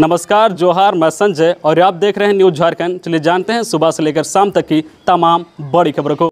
नमस्कार जोहार मैं संजय और आप देख रहे हैं न्यूज झारखंड चलिए जानते हैं सुबह से लेकर शाम तक की तमाम बड़ी खबरों को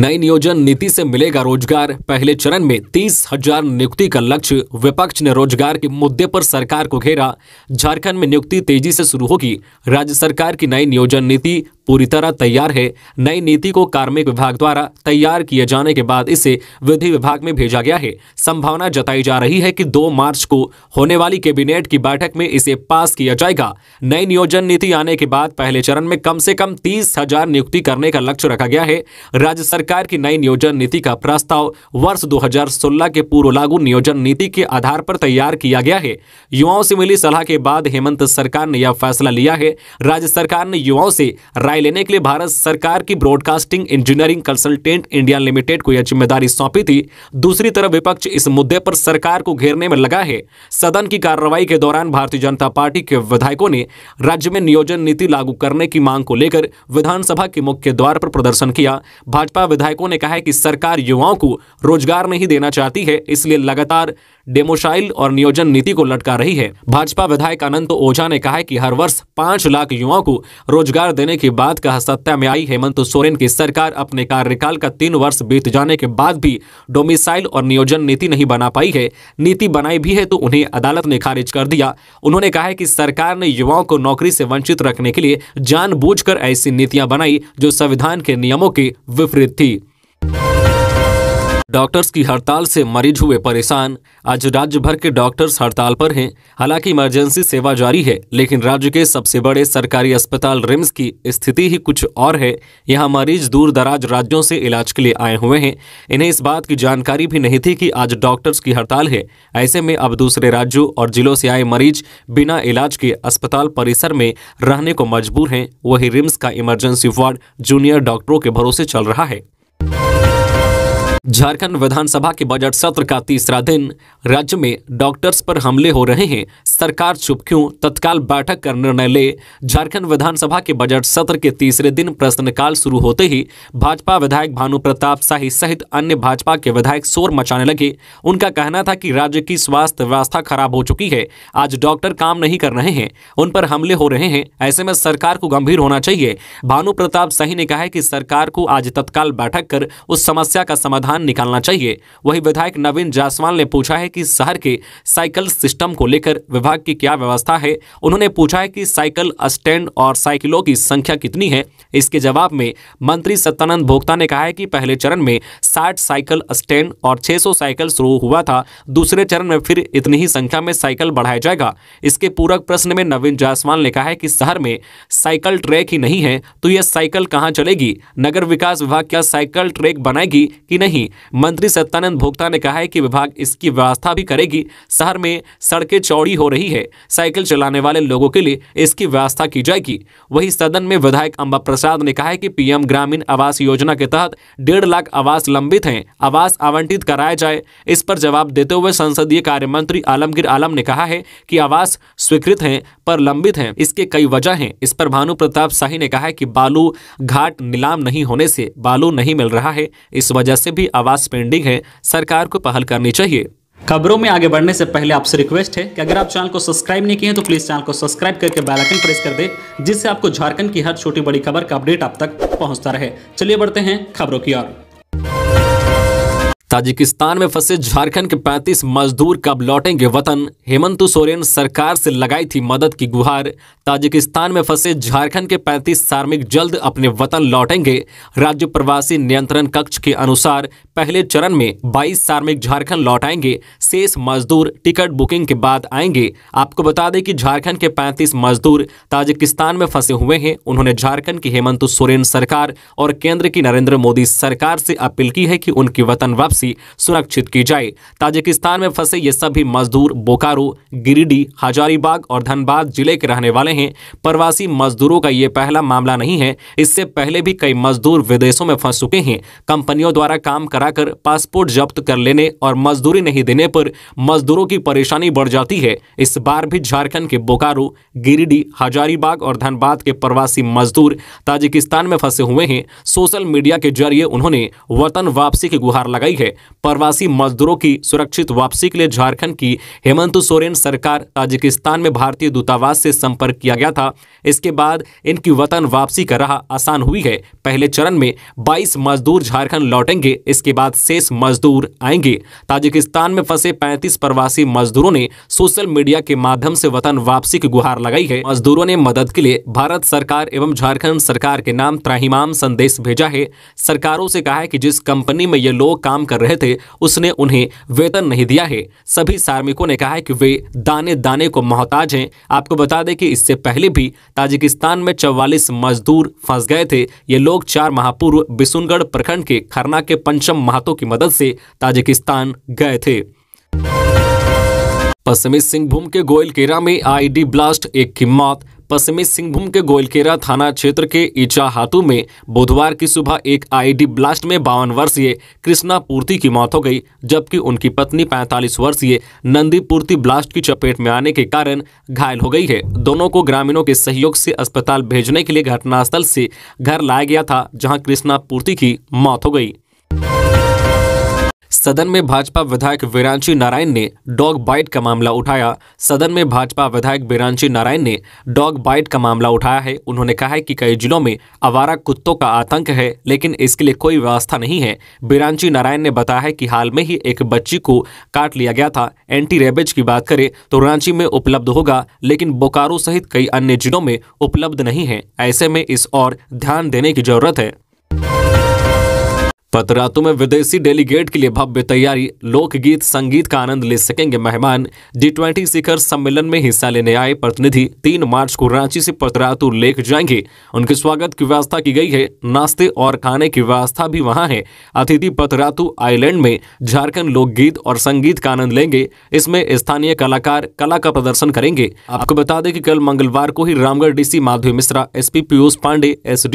नई नियोजन नीति से मिलेगा रोजगार पहले चरण में तीस हजार नियुक्ति का लक्ष्य विपक्ष ने रोजगार के मुद्दे पर सरकार को घेरा झारखंड में नियुक्ति तेजी से शुरू होगी राज्य सरकार की नई नियोजन नीति पूरी तरह तैयार है नई नीति को कार्मिक विभाग द्वारा तैयार किए जाने के बाद इसे विधि विभाग में भेजा गया है संभावना जताई जा रही है कि 2 मार्च को होने वाली कैबिनेट की बैठक में इसे पास किया जाएगा नई नियोजन नीति आने के बाद पहले चरण में कम से कम तीस हजार नियुक्ति करने का लक्ष्य रखा गया है राज्य सरकार की नई नियोजन नीति का प्रस्ताव वर्ष दो के पूर्व लागू नियोजन नीति के आधार पर तैयार किया गया है युवाओं से मिली सलाह के बाद हेमंत सरकार ने यह फैसला लिया है राज्य सरकार ने युवाओं से बनाए लेने के लिए भारत सरकार की Broadcasting Engineering Consultant India Limited को यह जिम्मेदारी सौंपी थी दूसरी तरफ विपक्ष इस मुद्दे पर सरकार को घेरने में लगा है सदन की कार्रवाई के दौरान भारतीय जनता पार्टी के विधायकों ने राज्य में नियोजन नीति लागू करने की मांग को लेकर विधानसभा के मुख्य द्वार पर प्रदर्शन किया भाजपा विधायकों ने कहा है कि सरकार युवाओं को रोजगार नहीं देना चाहती है इसलिए लगातार डेमोशाइल और नियोजन नीति को लटका रही है भाजपा विधायक अनंत ओझा ने कहा है कि हर वर्ष पांच लाख युवाओं को रोजगार देने की बाद कहा सत्ता में आई हेमंत सोरेन की सरकार अपने कार्यकाल का तीन वर्ष बीत जाने के बाद भी डोमिसाइल और नियोजन नीति नहीं बना पाई है नीति बनाई भी है तो उन्हें अदालत ने खारिज कर दिया उन्होंने कहा है कि सरकार ने युवाओं को नौकरी से वंचित रखने के लिए जानबूझकर ऐसी नीतियां बनाई जो संविधान के नियमों के विपरीत थी डॉक्टर्स की हड़ताल से मरीज हुए परेशान आज राज्य भर के डॉक्टर्स हड़ताल पर हैं हालांकि इमरजेंसी सेवा जारी है लेकिन राज्य के सबसे बड़े सरकारी अस्पताल रिम्स की स्थिति ही कुछ और है यहां मरीज दूर दराज राज्यों से इलाज के लिए आए हुए हैं इन्हें इस बात की जानकारी भी नहीं थी कि आज डॉक्टर्स की हड़ताल है ऐसे में अब दूसरे राज्यों और जिलों से आए मरीज बिना इलाज के अस्पताल परिसर में रहने को मजबूर हैं वही रिम्स का इमरजेंसी वार्ड जूनियर डॉक्टरों के भरोसे चल रहा है झारखंड विधानसभा के बजट सत्र का तीसरा दिन राज्य में डॉक्टर्स पर हमले हो रहे हैं सरकार चुप क्यों तत्काल बैठक कर निर्णय ले झारखंड विधानसभा के बजट सत्र के तीसरे दिन प्रश्नकाल शुरू होते ही भाजपा विधायक भानु प्रताप शाही सहित अन्य भाजपा के विधायक शोर मचाने लगे उनका कहना था कि राज्य की स्वास्थ्य व्यवस्था खराब हो चुकी है आज डॉक्टर काम नहीं कर रहे हैं उन पर हमले हो रहे हैं ऐसे में सरकार को गंभीर होना चाहिए भानु प्रताप शाही ने कहा कि सरकार को आज तत्काल बैठक कर उस समस्या का समाधान समाधान निकालना चाहिए वही विधायक नवीन जायसवाल ने पूछा है कि शहर के साइकिल सिस्टम को लेकर विभाग की क्या व्यवस्था है उन्होंने पूछा है कि साइकिल स्टैंड और साइकिलों की संख्या कितनी है इसके जवाब में मंत्री सत्यानंद भोक्ता ने कहा है कि पहले चरण में साठ साइकिल स्टैंड और 600 साइकिल शुरू हुआ था दूसरे चरण में फिर इतनी ही संख्या में साइकिल बढ़ाया जाएगा इसके पूरक प्रश्न में नवीन जायसवाल ने कहा है कि शहर में साइकिल ट्रैक ही नहीं है तो यह साइकिल कहाँ चलेगी नगर विकास विभाग क्या साइकिल ट्रैक बनाएगी कि नहीं नहीं मंत्री सत्यानंद भोक्ता ने कहा है कि विभाग इसकी व्यवस्था भी करेगी शहर में सड़कें चौड़ी हो रही है साइकिल चलाने वाले लोगों के लिए इसकी व्यवस्था की जाएगी वही सदन में विधायक अम्बा प्रसाद ने कहा है कि पीएम ग्रामीण आवास योजना के तहत डेढ़ लाख आवास लंबित हैं आवास आवंटित कराया जाए इस पर जवाब देते हुए संसदीय कार्य मंत्री आलमगीर आलम ने कहा है कि आवास स्वीकृत हैं पर लंबित हैं इसके कई वजह हैं इस पर भानु प्रताप शाही ने कहा कि बालू घाट नीलाम नहीं होने से बालू नहीं मिल रहा है इस वजह से भी आवास पेंडिंग है सरकार को पहल करनी चाहिए खबरों में आगे बढ़ने से पहले आपसे रिक्वेस्ट है कि अगर आप चैनल को सब्सक्राइब नहीं किए हैं तो प्लीज़ चैनल को सब्सक्राइब करके बेल आइकन प्रेस कर दें जिससे आपको झारखंड की हर छोटी बड़ी खबर का अपडेट आप तक पहुंचता रहे चलिए बढ़ते हैं खबरों की ओर ताजिकिस्तान में फंसे झारखंड के 35 मजदूर कब लौटेंगे वतन हेमंत सोरेन सरकार से लगाई थी मदद की गुहार ताजिकिस्तान में फंसे झारखंड के 35 श्रमिक जल्द अपने वतन लौटेंगे राज्य प्रवासी नियंत्रण कक्ष के अनुसार पहले चरण में 22 श्रमिक झारखंड लौट आएंगे शेष मजदूर टिकट बुकिंग के बाद आएंगे आपको बता दें कि झारखंड के पैंतीस मजदूर ताजिकिस्तान में फंसे हुए हैं उन्होंने झारखंड की हेमंत सोरेन सरकार और केंद्र की नरेंद्र मोदी सरकार से अपील की है कि उनकी वतन वापसी निकासी सुरक्षित की जाए ताजिकिस्तान में फंसे ये सभी मजदूर बोकारो गिरिडीह हजारीबाग और धनबाद जिले के रहने वाले हैं प्रवासी मजदूरों का ये पहला मामला नहीं है इससे पहले भी कई मजदूर विदेशों में फंस चुके हैं कंपनियों द्वारा काम कराकर पासपोर्ट जब्त कर लेने और मजदूरी नहीं देने पर मजदूरों की परेशानी बढ़ जाती है इस बार भी झारखंड के बोकारो गिरिडीह हजारीबाग और धनबाद के प्रवासी मजदूर ताजिकिस्तान में फंसे हुए हैं सोशल मीडिया के जरिए उन्होंने वतन वापसी की गुहार लगाई है प्रवासी मजदूरों की सुरक्षित वापसी के लिए झारखंड की हेमंत सोरेन सरकार ताजिकिस्तान में भारतीय दूतावास से संपर्क किया गया था इसके बाद इनकी वतन वापसी का राह आसान हुई है पहले चरण में 22 मजदूर झारखंड लौटेंगे इसके बाद शेष मजदूर आएंगे ताजिकिस्तान में फंसे 35 प्रवासी मजदूरों ने सोशल मीडिया के माध्यम से वतन वापसी की गुहार लगाई है मजदूरों ने मदद के लिए भारत सरकार एवं झारखंड सरकार के नाम त्राहिमाम संदेश भेजा है सरकारों से कहा है कि जिस कंपनी में ये लोग काम कर कर रहे थे उसने उन्हें वेतन नहीं दिया है सभी सार्मिकों ने कहा है कि वे दाने दाने को मोहताज हैं आपको बता दें कि इससे पहले भी ताजिकिस्तान में चौवालीस मजदूर फंस गए थे ये लोग चार माह पूर्व बिसुनगढ़ प्रखंड के खरना के पंचम महातो की मदद से ताजिकिस्तान गए थे पश्चिमी सिंहभूम के गोयल केरा में आईडी ब्लास्ट एक की मौत पश्चिमी सिंहभूम के गोयलकेरा थाना क्षेत्र के इचाहातू में बुधवार की सुबह एक आईडी ब्लास्ट में बावन वर्षीय कृष्णा पूर्ति की मौत हो गई जबकि उनकी पत्नी 45 वर्षीय नंदी पूर्ति ब्लास्ट की चपेट में आने के कारण घायल हो गई है दोनों को ग्रामीणों के सहयोग से अस्पताल भेजने के लिए घटनास्थल से घर लाया गया था जहाँ कृष्णा पूर्ति की मौत हो गई सदन में भाजपा विधायक वीरांशी नारायण ने डॉग बाइट का मामला उठाया सदन में भाजपा विधायक वीरांशी नारायण ने डॉग बाइट का मामला उठाया है उन्होंने कहा है कि कई जिलों में आवारा कुत्तों का आतंक है लेकिन इसके लिए कोई व्यवस्था नहीं है वीरांशी नारायण ने बताया है कि हाल में ही एक बच्ची को काट लिया गया था एंटी रेबेज की बात करें तो रांची में उपलब्ध होगा लेकिन बोकारो सहित कई अन्य जिलों में उपलब्ध नहीं है ऐसे में इस और ध्यान देने की जरूरत है पतरातु में विदेशी डेलीगेट के लिए भव्य तैयारी लोकगीत संगीत का आनंद ले सकेंगे मेहमान डी ट्वेंटी शिखर सम्मेलन में हिस्सा लेने आए प्रतिनिधि तीन मार्च को रांची से पतरातु लेख जाएंगे उनके स्वागत की व्यवस्था की गई है नाश्ते और खाने की व्यवस्था भी वहां है अतिथि पतरातु आइलैंड में झारखंड लोकगीत और संगीत का आनंद लेंगे इसमें स्थानीय कलाकार कला का प्रदर्शन करेंगे आपको बता दें की कल मंगलवार को ही Ramgarh DC Madhavi Mishra S Piyush Pandey S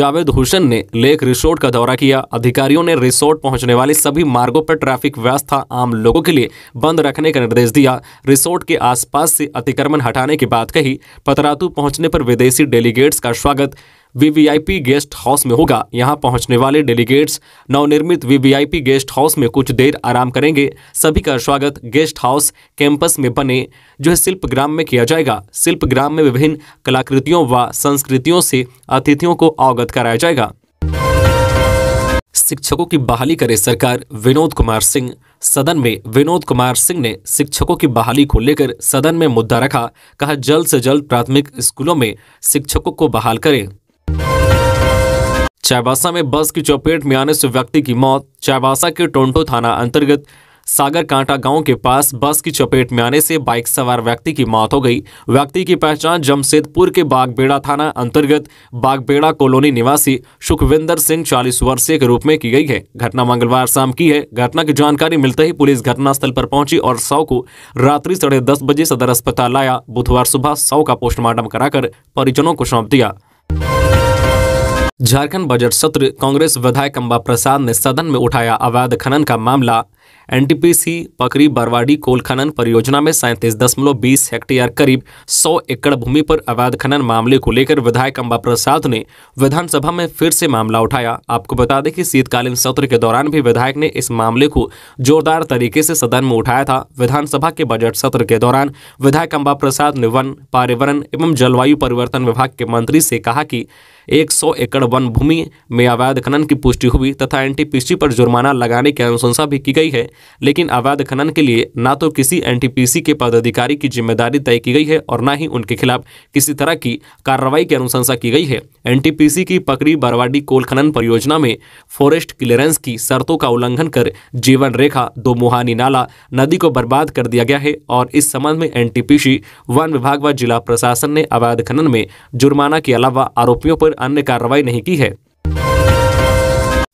Javed Hussain ने लेख रिसोर्ट का दौरा किया अधिकारियों ने रिसोर्ट पहुंचने वाले सभी मार्गों पर ट्रैफिक व्यवस्था आम लोगों के लिए बंद रखने का निर्देश दिया रिसोर्ट के आसपास से अतिक्रमण हटाने की बात कही पतरातू पहुंचने पर विदेशी डेलीगेट्स का स्वागत वीवीआईपी गेस्ट हाउस में होगा यहां पहुंचने वाले डेलीगेट्स नवनिर्मित वीवीआईपी गेस्ट हाउस में कुछ देर आराम करेंगे सभी का स्वागत गेस्ट हाउस कैंपस में बने जो है शिल्पग्राम में किया जाएगा शिल्पग्राम में विभिन्न कलाकृतियों व संस्कृतियों से अतिथियों को अवगत कराया जाएगा शिक्षकों की बहाली करे सरकार विनोद कुमार सिंह सदन में विनोद कुमार सिंह ने शिक्षकों की बहाली को लेकर सदन में मुद्दा रखा कहा जल्द से जल्द प्राथमिक स्कूलों में शिक्षकों को बहाल करें चाईबासा में बस की चपेट में आने से व्यक्ति की मौत चाईबासा के टोंटो थाना अंतर्गत सागर कांटा गांव के पास बस की चपेट में आने से बाइक सवार व्यक्ति की मौत हो गई व्यक्ति की पहचान जमशेदपुर के बागबेड़ा थाना अंतर्गत बागबेड़ा कॉलोनी निवासी सुखविंदर सिंह चालीस वर्षीय के रूप में की गई है घटना मंगलवार शाम की है घटना की जानकारी मिलते ही पुलिस घटनास्थल पर पहुंची और शव को रात्रि साढ़े दस बजे सदर अस्पताल लाया बुधवार सुबह शव का पोस्टमार्टम कराकर परिजनों को सौंप दिया झारखंड बजट सत्र कांग्रेस विधायक अम्बा प्रसाद ने सदन में उठाया अवैध खनन का मामला एनटीपीसी पकरी बरवाडी कोल खनन परियोजना में सैंतीस दशमलव बीस हेक्टेयर करीब 100 एकड़ भूमि पर अवैध खनन मामले को लेकर विधायक अम्बा प्रसाद ने विधानसभा में फिर से मामला उठाया आपको बता दें कि शीतकालीन सत्र के दौरान भी विधायक ने इस मामले को जोरदार तरीके से सदन में उठाया था विधानसभा के बजट सत्र के दौरान विधायक अम्बा प्रसाद ने वन पर्यावरण एवं जलवायु परिवर्तन विभाग के मंत्री से कहा कि 100 एकड़ वन भूमि में अवैध खनन की पुष्टि हुई तथा एनटीपीसी पर जुर्माना लगाने की अनुशंसा भी की गई है लेकिन अवैध खनन के लिए न तो किसी एनटीपीसी के पदाधिकारी की जिम्मेदारी तय की गई है और न ही उनके खिलाफ किसी तरह की कार्रवाई की अनुशंसा की गई है एनटीपीसी की पकड़ी बरवाडी कोल खनन परियोजना में फॉरेस्ट क्लियरेंस की शर्तों का उल्लंघन कर जीवन रेखा दो मुहानी नाला नदी को बर्बाद कर दिया गया है और इस संबंध में एनटीपीसी वन विभाग व जिला प्रशासन ने अवैध खनन में जुर्माना के अलावा आरोपियों पर अन्य कार्रवाई नहीं की है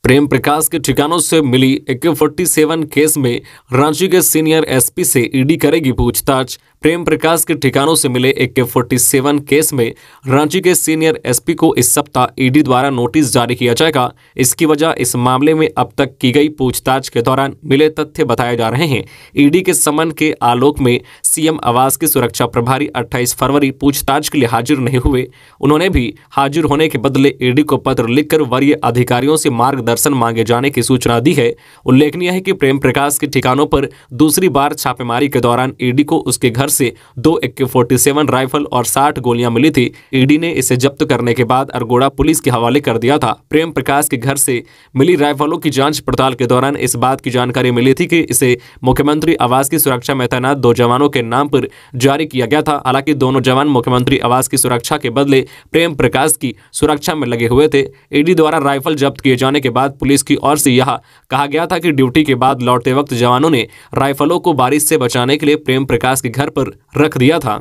प्रेम प्रकाश के ठिकानों से मिली एके फोर्टी सेवन केस में रांची के सीनियर एसपी से ईडी e करेगी पूछताछ प्रेम प्रकाश के ठिकानों से मिले ए के फोर्टी सेवन केस में रांची के सीनियर एसपी को इस सप्ताह ईडी e द्वारा नोटिस जारी किया जाएगा इसकी वजह इस मामले में अब तक की गई पूछताछ के दौरान मिले तथ्य बताए जा रहे हैं ईडी e के समन के आलोक में सीएम आवास के सुरक्षा प्रभारी 28 फरवरी पूछताछ के लिए हाजिर नहीं हुए उन्होंने भी हाजिर होने के बदले ईडी e को पत्र लिखकर वरीय अधिकारियों से मार्गदर्शन मांगे जाने की सूचना दी है उल्लेखनीय है कि प्रेम प्रकाश के ठिकानों पर दूसरी बार छापेमारी के दौरान ईडी को उसके घर से दो एके फोर्टी सेवन राइफल और साठ गोलियां मिली थी ईडी ने इसे जब्त करने के बाद अरगोड़ा पुलिस के हवाले कर दिया था प्रेम प्रकाश के घर से मिली राइफलों की जांच पड़ताल के दौरान इस बात की जानकारी मिली थी कि इसे मुख्यमंत्री आवास की सुरक्षा में तैनात दो जवानों के नाम पर जारी किया गया था हालांकि दोनों जवान मुख्यमंत्री आवास की सुरक्षा के बदले प्रेम प्रकाश की सुरक्षा में लगे हुए थे ईडी द्वारा राइफल जब्त किए जाने के बाद पुलिस की ओर से यह कहा गया था कि ड्यूटी के बाद लौटते वक्त जवानों ने राइफलों को बारिश से बचाने के लिए प्रेम प्रकाश के घर पर पर रख दिया था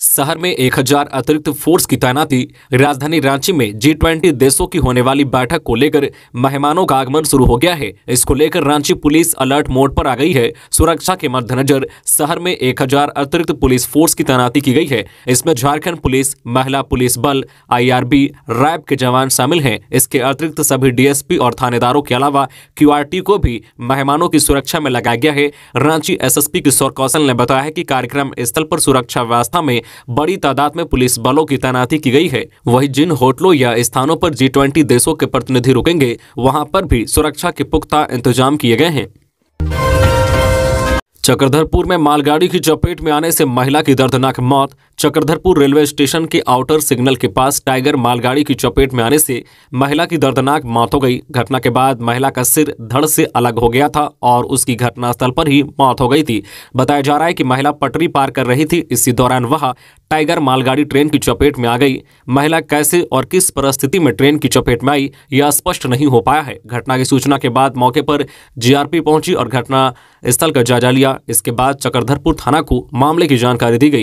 शहर में 1000 अतिरिक्त फोर्स की तैनाती राजधानी रांची में जी ट्वेंटी देशों की होने वाली बैठक को लेकर मेहमानों का आगमन शुरू हो गया है इसको लेकर रांची पुलिस अलर्ट मोड पर आ गई है सुरक्षा के मद्देनजर शहर में 1000 अतिरिक्त पुलिस फोर्स की तैनाती की गई है इसमें झारखंड पुलिस महिला पुलिस बल आई रैब के जवान शामिल है इसके अतिरिक्त सभी डीएसपी और थानेदारों के अलावा क्यू को भी मेहमानों की सुरक्षा में लगाया गया है रांची एस किशोर कौशल ने बताया है की कार्यक्रम स्थल पर सुरक्षा व्यवस्था में बड़ी तादाद में पुलिस बलों की तैनाती की गई है वहीं जिन होटलों या स्थानों पर जी देशों के प्रतिनिधि रुकेंगे वहां पर भी सुरक्षा के पुख्ता इंतजाम किए गए हैं चक्रधरपुर में मालगाड़ी की चपेट में आने से महिला की दर्दनाक मौत चक्रधरपुर रेलवे स्टेशन के आउटर सिग्नल के पास टाइगर मालगाड़ी की चपेट में आने से महिला की दर्दनाक मौत हो गई घटना के बाद महिला का सिर धड़ से अलग हो गया था और उसकी घटनास्थल पर ही मौत हो गई थी बताया जा रहा है कि महिला पटरी पार कर रही थी इसी दौरान वह टाइगर मालगाड़ी ट्रेन की चपेट में आ गई महिला कैसे और किस परिस्थिति में ट्रेन की चपेट में आई यह स्पष्ट नहीं हो पाया है घटना की सूचना के बाद मौके पर जीआरपी पहुंची और घटना स्थल का जायजा लिया इसके बाद चक्रधरपुर थाना को मामले की जानकारी दी गई